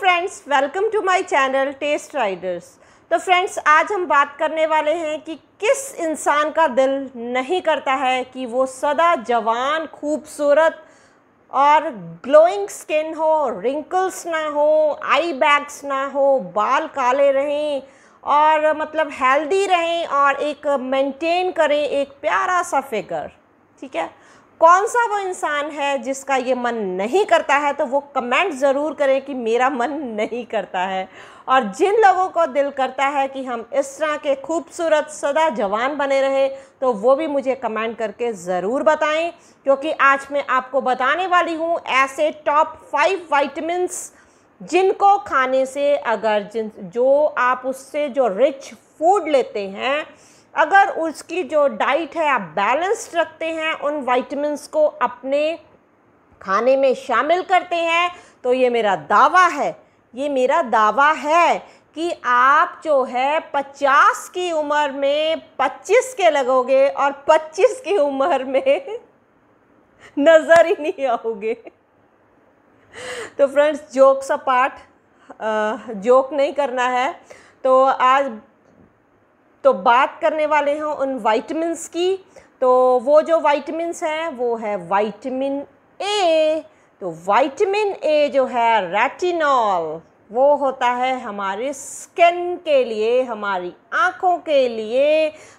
friends welcome to my channel test riders तो friends आज हम बात करने वाले हैं कि किस इंसान का दिल नहीं करता है कि वो सदा जवान खूबसूरत और ग्लोइंग स्किन हो रिंकल्स ना हो आई बैग्स ना हो बाल काले रहें और मतलब हेल्दी रहें और एक मेंटेन करें एक प्यारा सा फिगर ठीक है कौन सा वो इंसान है जिसका ये मन नहीं करता है तो वो कमेंट ज़रूर करें कि मेरा मन नहीं करता है और जिन लोगों को दिल करता है कि हम इस तरह के खूबसूरत सदा जवान बने रहें तो वो भी मुझे कमेंट करके ज़रूर बताएं क्योंकि आज मैं आपको बताने वाली हूँ ऐसे टॉप फाइव वाइटमिनस जिनको खाने से अगर जिन जो आप उससे जो रिच फूड लेते हैं अगर उसकी जो डाइट है आप बैलेंस्ड रखते हैं उन वाइटमिनस को अपने खाने में शामिल करते हैं तो ये मेरा दावा है ये मेरा दावा है कि आप जो है 50 की उम्र में 25 के लगोगे और 25 की उम्र में नज़र ही नहीं आओगे तो फ्रेंड्स जोक्स पार्ट जोक नहीं करना है तो आज तो बात करने वाले हैं उन वाइटमिनस की तो वो जो वाइटमिनस हैं वो है वाइटमिन ए तो वाइटमिन ए जो है रेटिनॉल वो होता है हमारे स्किन के लिए हमारी आँखों के लिए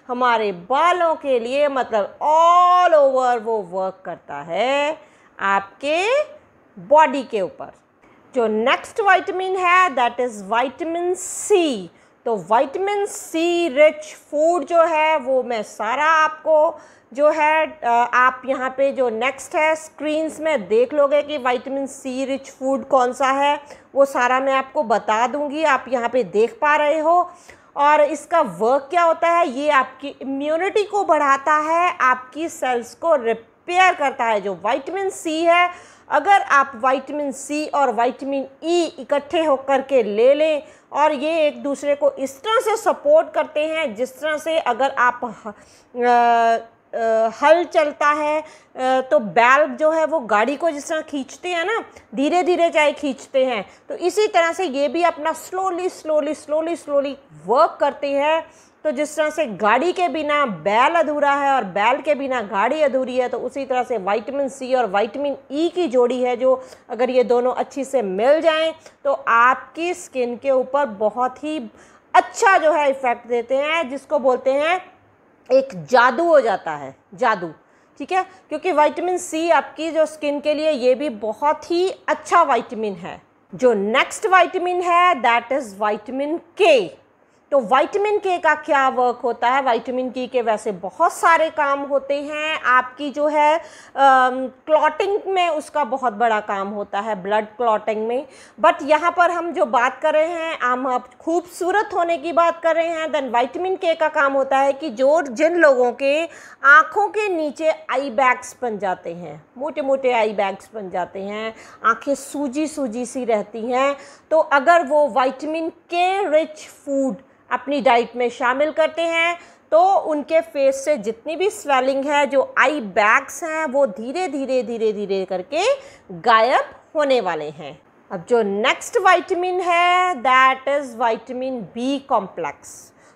हमारे बालों के लिए मतलब ऑल ओवर वो वर्क करता है आपके बॉडी के ऊपर जो नेक्स्ट वाइटमिन है दैट इज़ वाइटमिन सी तो वाइटमिन सी रिच फूड जो है वो मैं सारा आपको जो है आप यहाँ पे जो नेक्स्ट है स्क्रीन्स में देख लोगे कि वाइटमिन सी रिच फूड कौन सा है वो सारा मैं आपको बता दूँगी आप यहाँ पे देख पा रहे हो और इसका वर्क क्या होता है ये आपकी इम्यूनिटी को बढ़ाता है आपकी सेल्स को रिपेयर करता है जो वाइटमिन सी है अगर आप वाइटमिन सी और वाइटमिन ई e इकट्ठे होकर के ले लें और ये एक दूसरे को इस तरह से सपोर्ट करते हैं जिस तरह से अगर आप हल चलता है तो बैल जो है वो गाड़ी को जिस तरह खींचते हैं ना धीरे धीरे चाहे खींचते हैं तो इसी तरह से ये भी अपना slowly slowly slowly slowly work करते हैं तो जिस तरह से गाड़ी के बिना बैल अधूरा है और बैल के बिना गाड़ी अधूरी है तो उसी तरह से वाइटमिन सी और वाइटमिन ई e की जोड़ी है जो अगर ये दोनों अच्छी से मिल जाएं तो आपकी स्किन के ऊपर बहुत ही अच्छा जो है इफ़ेक्ट देते हैं जिसको बोलते हैं एक जादू हो जाता है जादू ठीक है क्योंकि वाइटमिन सी आपकी जो स्किन के लिए ये भी बहुत ही अच्छा वाइटमिन है जो नेक्स्ट वाइटमिन है दैट इज़ वाइटमिन के तो वाइटमिन के का क्या वर्क होता है वाइटमिन के के वैसे बहुत सारे काम होते हैं आपकी जो है क्लॉटिंग में उसका बहुत बड़ा काम होता है ब्लड क्लॉटिंग में बट यहाँ पर हम जो बात कर रहे हैं हम आप खूबसूरत होने की बात कर रहे हैं देन वाइटमिन के का काम होता है कि जो जिन लोगों के आँखों के नीचे आई बैग्स बन जाते हैं मोटे मोटे आई बैग्स बन जाते हैं आँखें सूजी सूजी सी रहती हैं तो अगर वो वाइटमिन के रिच फूड अपनी डाइट में शामिल करते हैं तो उनके फेस से जितनी भी स्वेलिंग है जो आई बैग्स हैं वो धीरे धीरे धीरे धीरे करके गायब होने वाले हैं अब जो नेक्स्ट वाइटमिन है that is vitamin B complex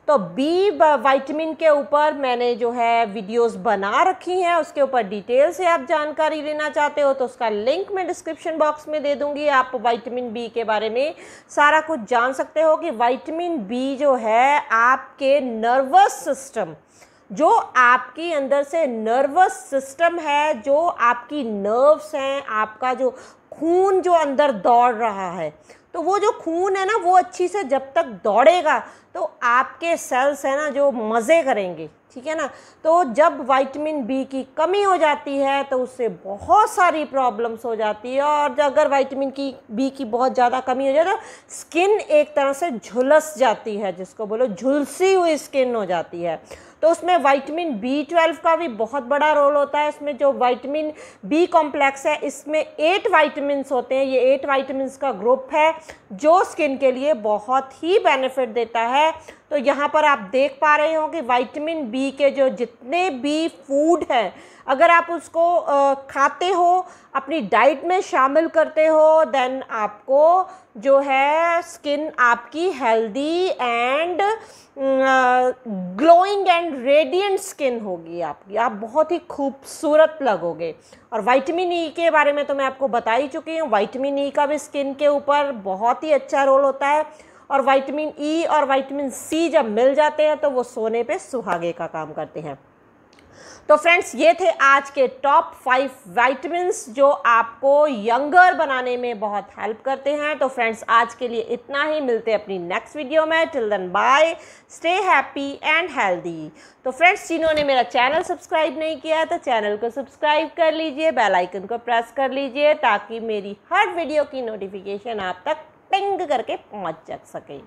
तो बी वाइटमिन के ऊपर मैंने जो है वीडियोस बना रखी हैं उसके ऊपर डिटेल से आप जानकारी लेना चाहते हो तो उसका लिंक मैं डिस्क्रिप्शन बॉक्स में दे दूंगी आप वाइटमिन बी के बारे में सारा कुछ जान सकते हो कि वाइटमिन बी जो है आपके नर्वस सिस्टम जो आपके अंदर से नर्वस सिस्टम है जो आपकी नर्व्स हैं आपका जो खून जो अंदर दौड़ रहा है तो वो जो खून है ना वो अच्छी से जब तक दौड़ेगा तो आपके सेल्स है ना जो मज़े करेंगे ठीक है ना तो जब वाइटमिन बी की कमी हो जाती है तो उससे बहुत सारी प्रॉब्लम्स हो जाती है और अगर वाइटमिन की बी की बहुत ज़्यादा कमी हो जाए तो स्किन एक तरह से झुलस जाती है जिसको बोलो झुलसी हुई स्किन हो जाती है तो उसमें वाइटमिन बी ट्वेल्व का भी बहुत बड़ा रोल होता है इसमें जो वाइटमिन बी कॉम्प्लेक्स है इसमें एट वाइटमिनस होते हैं ये एट वाइटमिनस का ग्रुप है जो स्किन के लिए बहुत ही बेनिफिट देता है तो यहाँ पर आप देख पा रहे हो कि विटामिन बी के जो जितने भी फूड हैं अगर आप उसको खाते हो अपनी डाइट में शामिल करते हो देन आपको जो है स्किन आपकी healthy and glowing and radiant skin होगी आपकी आप बहुत ही खूबसूरत लगोगे और विटामिन ई e के बारे में तो मैं आपको बता ही चुकी हूँ विटामिन ई e का भी स्किन के ऊपर बहुत ही अच्छा रोल होता है और वाइटमिन ई e और वाइटमिन सी जब मिल जाते हैं तो वो सोने पे सुहागे का काम करते हैं तो फ्रेंड्स ये थे आज के टॉप फाइव वाइटमिन्स जो आपको यंगर बनाने में बहुत हेल्प करते हैं तो फ्रेंड्स आज के लिए इतना ही मिलते हैं अपनी नेक्स्ट वीडियो में till then bye stay happy and healthy तो फ्रेंड्स जिन्होंने मेरा चैनल सब्सक्राइब नहीं किया तो चैनल को सब्सक्राइब कर लीजिए बेलाइकन को प्रेस कर लीजिए ताकि मेरी हर वीडियो की नोटिफिकेशन आप तक पिंग करके पहुंच जा सके